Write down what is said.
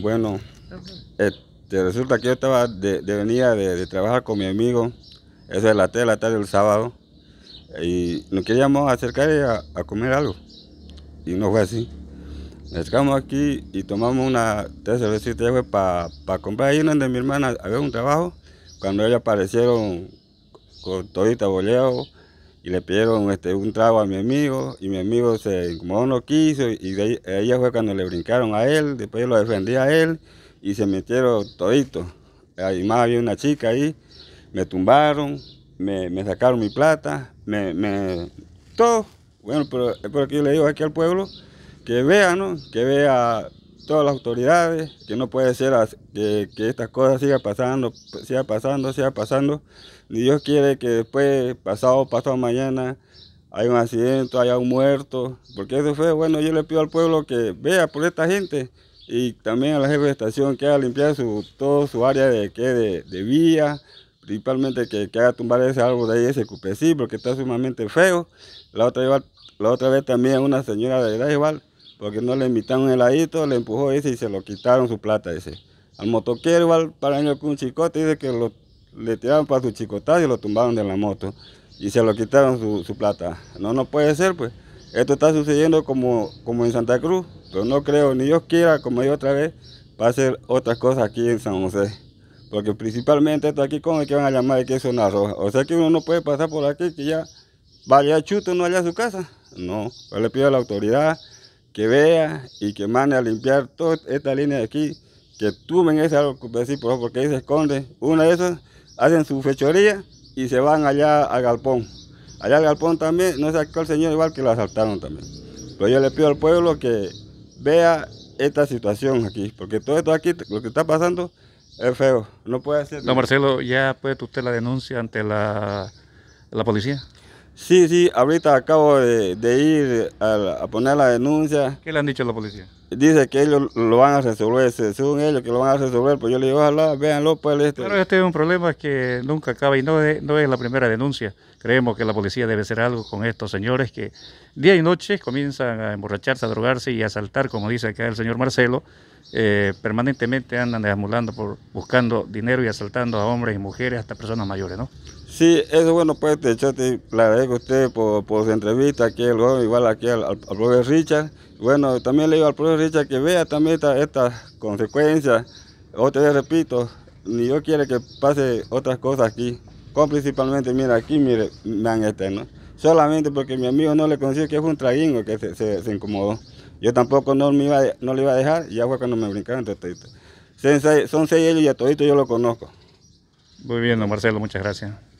Bueno, este, resulta que yo estaba de, de venía de, trabajar con mi amigo, eso es la tarde, la tarde del sábado, y nos queríamos acercar a, comer algo, y no fue así. Nos aquí y tomamos una y fue para comprar ahí donde mi hermana había un trabajo, cuando ella aparecieron con todita boleo, y le pidieron este, un trago a mi amigo y mi amigo se incomodó, no quiso y de ella fue cuando le brincaron a él, después lo defendí a él y se metieron toditos. Además había una chica ahí, me tumbaron, me, sacaron mi plata, me, todo. Bueno, pero, es pero aquí le digo aquí al pueblo que vea, ¿no? Que vea todas las autoridades, que no puede ser que, estas cosas sigan pasando, siga pasando, siga pasando. Ni Dios quiere que después, pasado, pasado mañana, hay un accidente, haya un muerto, porque eso fue, bueno, yo le pido al pueblo que vea por esta gente y también a la jefe de estación que haga limpiar su, todo su área de, que de, vía, principalmente que, que, haga tumbar ese árbol de ahí, ese cupecí, porque está sumamente feo. La otra, la otra vez también una señora de edad igual, porque no le invitaron el heladito, le empujó ese y se lo quitaron su plata ese. Al motoquero al paraño con un chicote, dice que lo, le tiraron para su chicotazo y lo tumbaron de la moto y se lo quitaron su, plata. No, no puede ser, pues. Esto está sucediendo como, como en Santa Cruz, pero no creo, ni Dios quiera, como yo otra vez, para hacer otras cosas aquí en San José. Porque principalmente esto aquí con el que van a llamar de que es una roja. O sea que uno no puede pasar por aquí que ya vaya chuto, no allá a su casa. No, yo le pido a la autoridad que vea y que mande a limpiar toda esta línea de aquí, que tumen ese pues, decir, por porque ahí se esconde. Una de esas hacen su fechoría y se van allá al galpón. Allá al galpón también, no sé cuál el señor igual que lo asaltaron también. Pero yo le pido al pueblo que vea esta situación aquí, porque todo esto aquí, lo que está pasando, es feo, no puede ser. Don Marcelo, ¿ya puede usted la denuncia ante la, la policía? Sí, sí, ahorita acabo de, ir a, poner la denuncia. ¿Qué le han dicho a la policía? Dice que ellos lo van a resolver, según ellos que lo van a resolver, pues yo le digo, ojalá, véanlo, pues. Este. Pero este es un problema que nunca acaba y no es, la primera denuncia. Creemos que la policía debe hacer algo con estos señores que día y noche comienzan a emborracharse, a drogarse y a asaltar, como dice acá el señor Marcelo. Eh, permanentemente andan deambulando, por, buscando dinero y asaltando a hombres y mujeres, hasta personas mayores, ¿no? Sí, eso bueno, pues de hecho te agradezco a usted por, su entrevista aquí, igual aquí al, al, Richard. Bueno, también le digo al profesor Richard que vea también estas consecuencias. Otra vez repito, ni yo quiero que pase otras cosas aquí. Con principalmente, mira, aquí mire, me han este, ¿no? Solamente porque mi amigo no le conoció que fue un traguingo que se, incomodó. Yo tampoco no, me iba, no le iba a dejar, y ya fue cuando me brincaron Son seis, son seis ellos y a todito yo lo conozco. Muy bien, don Marcelo, muchas gracias.